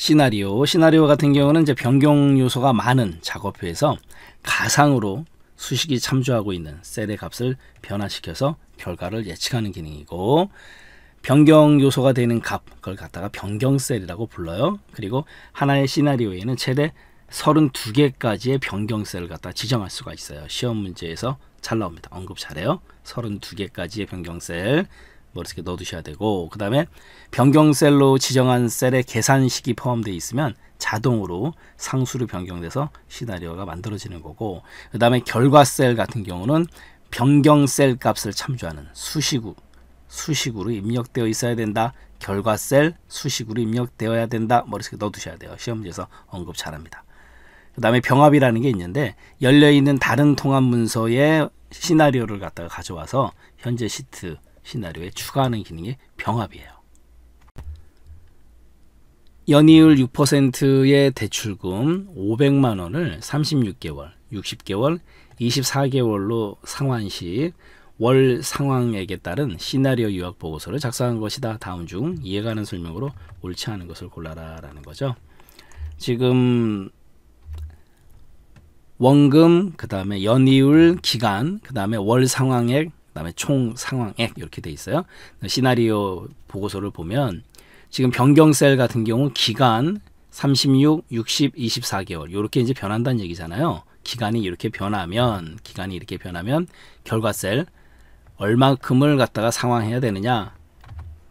시나리오. 시나리오 같은 경우는 이제 변경 요소가 많은 작업표에서 가상으로 수식이 참조하고 있는 셀의 값을 변화시켜서 결과를 예측하는 기능이고 변경 요소가 되는 값, 그걸 갖다가 변경 셀이라고 불러요. 그리고 하나의 시나리오에는 최대 32개까지의 변경 셀을 갖다 지정할 수가 있어요. 시험 문제에서 잘 나옵니다. 언급 잘해요. 32개까지의 변경 셀. 머릿속에 넣어두셔야 되고 그 다음에 변경셀로 지정한 셀에 계산식이 포함되어 있으면 자동으로 상수로 변경돼서 시나리오가 만들어지는 거고 그 다음에 결과 셀 같은 경우는 변경 셀 값을 참조하는 수식우 수식으로 입력되어 있어야 된다. 결과 셀 수식으로 입력되어야 된다. 머릿속에 넣어두셔야 돼요. 시험지에서 언급 잘합니다. 그 다음에 병합이라는 게 있는데 열려있는 다른 통합 문서의 시나리오를 갖다가 가져와서 현재 시트 시나리오에 추가하는 기능이 병합이에요. 연이율 6%의 대출금 500만 원을 36개월, 60개월, 24개월로 상환 시 월 상황액에 따른 시나리오 요약 보고서를 작성한 것이다. 다음 중 이해가는 설명으로 옳지 않은 것을 골라라라는 거죠. 지금 원금, 그 다음에 연이율 기간, 그 다음에 월 상황액, 그다음에 총 상황액 이렇게 돼 있어요. 시나리오 보고서를 보면 지금 변경셀 같은 경우 기간 36, 60, 24개월 이렇게 이제 변한다는 얘기잖아요. 기간이 이렇게 변하면 기간이 이렇게 변하면 결과 셀 얼마큼을 갖다가 상황해야 되느냐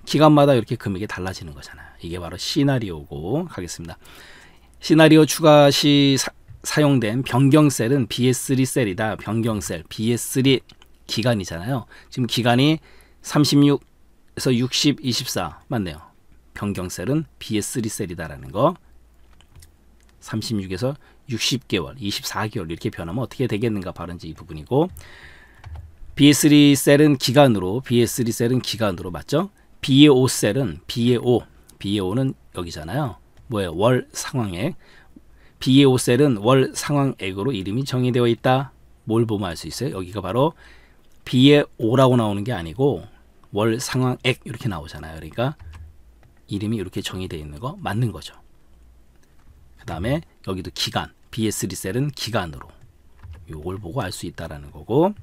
기간마다 이렇게 금액이 달라지는 거잖아요. 이게 바로 시나리오고 가겠습니다. 시나리오 추가 시 사, 용된 변경셀은 BS3 셀이다. 변경셀 BS3 기간이잖아요. 지금 기간이 36에서 60, 24 맞네요. 변경셀은 BS3 셀이다라는 거. 36에서 60개월, 24개월 이렇게 변하면 어떻게 되겠는가 바른지 이 부분이고 BS3 셀은 기간으로, BS3 셀은 기간으로 맞죠? BA5 셀은 BA5, BA5는 여기잖아요. 뭐예요? 월 상황액. BA5 셀은 월 상황액으로 이름이 정의되어 있다. 뭘 보면 알 수 있어요? 여기가 바로 B에 5라고 나오는 게 아니고 월 상황액 이렇게 나오잖아요. 그러니까 이름이 이렇게 정의되어 있는 거 맞는 거죠. 그 다음에 여기도 기간, BS 리셀은 기간으로 요걸 보고 알 수 있다라는 거고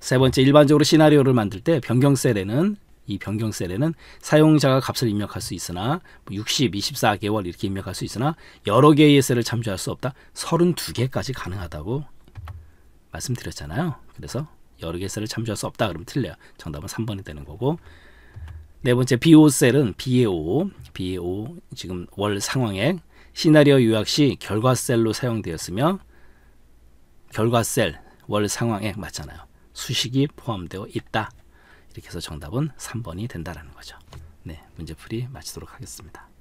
세 번째 일반적으로 시나리오를 만들 때 변경 셀에는 이 변경 셀에는 사용자가 값을 입력할 수 있으나 60, 뭐 24개월 이렇게 입력할 수 있으나 여러 개의 셀을 참조할 수 없다. 32개까지 가능하다고 말씀드렸잖아요. 그래서 여러 개셀을 참조할 수 없다. 그러면 틀려요. 정답은 3번이 되는 거고 네 번째 BO셀은 BAO, BAO 지금 월 상황액 시나리오 요약 시 결과 셀로 사용되었으며 결과 셀, 월 상황액 맞잖아요. 수식이 포함되어 있다. 이렇게 해서 정답은 3번이 된다라는 거죠. 네, 문제풀이 마치도록 하겠습니다.